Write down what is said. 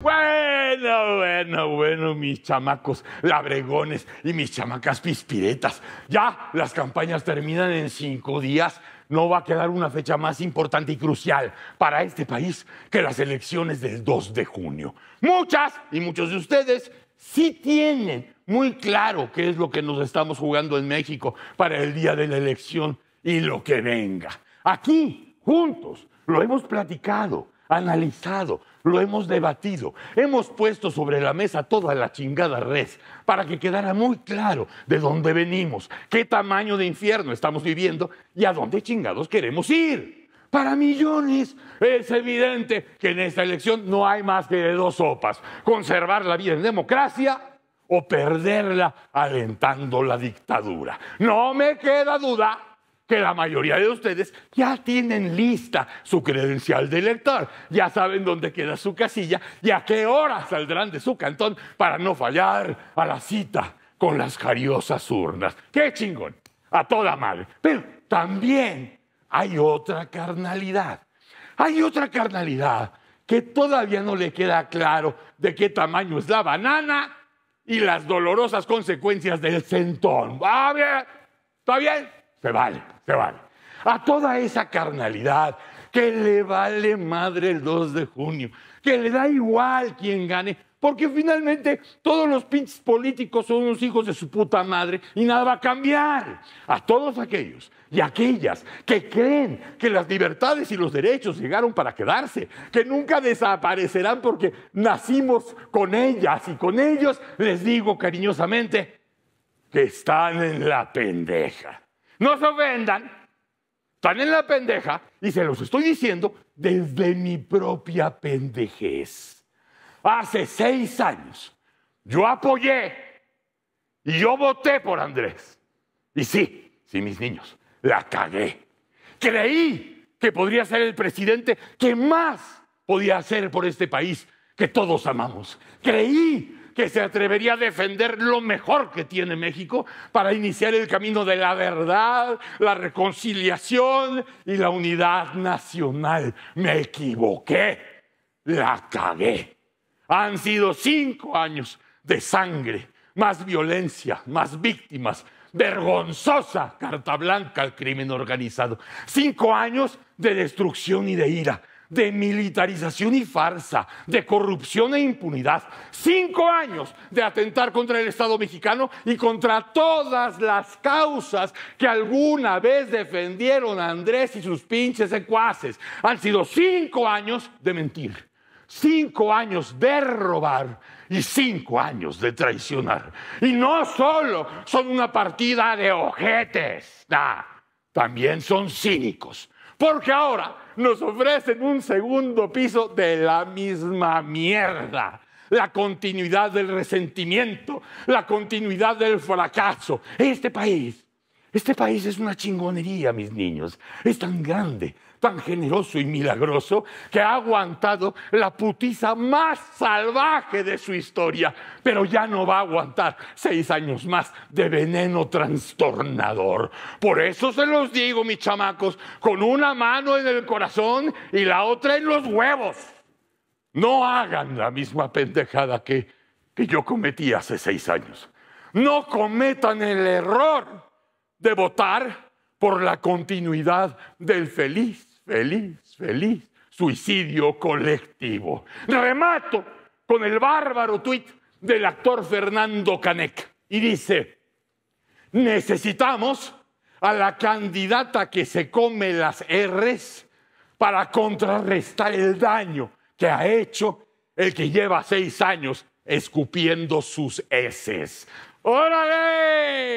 Bueno, bueno, bueno, mis chamacos labregones y mis chamacas pispiretas. Ya las campañas terminan en cinco días. No va a quedar una fecha más importante y crucial para este país que las elecciones del 2 de junio. Muchas y muchos de ustedes sí tienen muy claro qué es lo que nos estamos jugando en México para el día de la elección y lo que venga. Aquí, juntos, lo hemos platicado analizado, lo hemos debatido, hemos puesto sobre la mesa toda la chingada red para que quedara muy claro de dónde venimos, qué tamaño de infierno estamos viviendo y a dónde chingados queremos ir. Para millones es evidente que en esta elección no hay más que dos sopas, conservar la vida en democracia o perderla alentando la dictadura. No me queda duda que la mayoría de ustedes ya tienen lista su credencial de elector, ya saben dónde queda su casilla y a qué hora saldrán de su cantón para no fallar a la cita con las cariosas urnas. ¡Qué chingón! A toda madre. Pero también hay otra carnalidad. Hay otra carnalidad que todavía no le queda claro de qué tamaño es la banana y las dolorosas consecuencias del centón. ¿Va bien? ¿Está bien? se vale, se vale. A toda esa carnalidad que le vale madre el 2 de junio, que le da igual quien gane, porque finalmente todos los pinches políticos son unos hijos de su puta madre y nada va a cambiar. A todos aquellos y aquellas que creen que las libertades y los derechos llegaron para quedarse, que nunca desaparecerán porque nacimos con ellas y con ellos, les digo cariñosamente que están en la pendeja no se ofendan, están en la pendeja y se los estoy diciendo desde mi propia pendejez. Hace seis años yo apoyé y yo voté por Andrés. Y sí, sí, mis niños, la cagué. Creí que podría ser el presidente que más podía hacer por este país que todos amamos. Creí que se atrevería a defender lo mejor que tiene México para iniciar el camino de la verdad, la reconciliación y la unidad nacional. Me equivoqué, la cagué. Han sido cinco años de sangre, más violencia, más víctimas, vergonzosa carta blanca al crimen organizado. Cinco años de destrucción y de ira de militarización y farsa, de corrupción e impunidad. Cinco años de atentar contra el Estado mexicano y contra todas las causas que alguna vez defendieron a Andrés y sus pinches secuaces. Han sido cinco años de mentir, cinco años de robar, y cinco años de traicionar. Y no solo son una partida de ojetes, también son cínicos, porque ahora nos ofrecen un segundo piso de la misma mierda. La continuidad del resentimiento, la continuidad del fracaso. Este país, este país es una chingonería, mis niños. Es tan grande, tan generoso y milagroso que ha aguantado la putiza más salvaje de su historia, pero ya no va a aguantar seis años más de veneno trastornador. Por eso se los digo, mis chamacos, con una mano en el corazón y la otra en los huevos. No hagan la misma pendejada que, que yo cometí hace seis años. No cometan el error de votar por la continuidad del feliz, feliz, feliz suicidio colectivo. Remato con el bárbaro tuit del actor Fernando Canek y dice, necesitamos a la candidata que se come las R's para contrarrestar el daño que ha hecho el que lleva seis años escupiendo sus Ss. ¡Órale!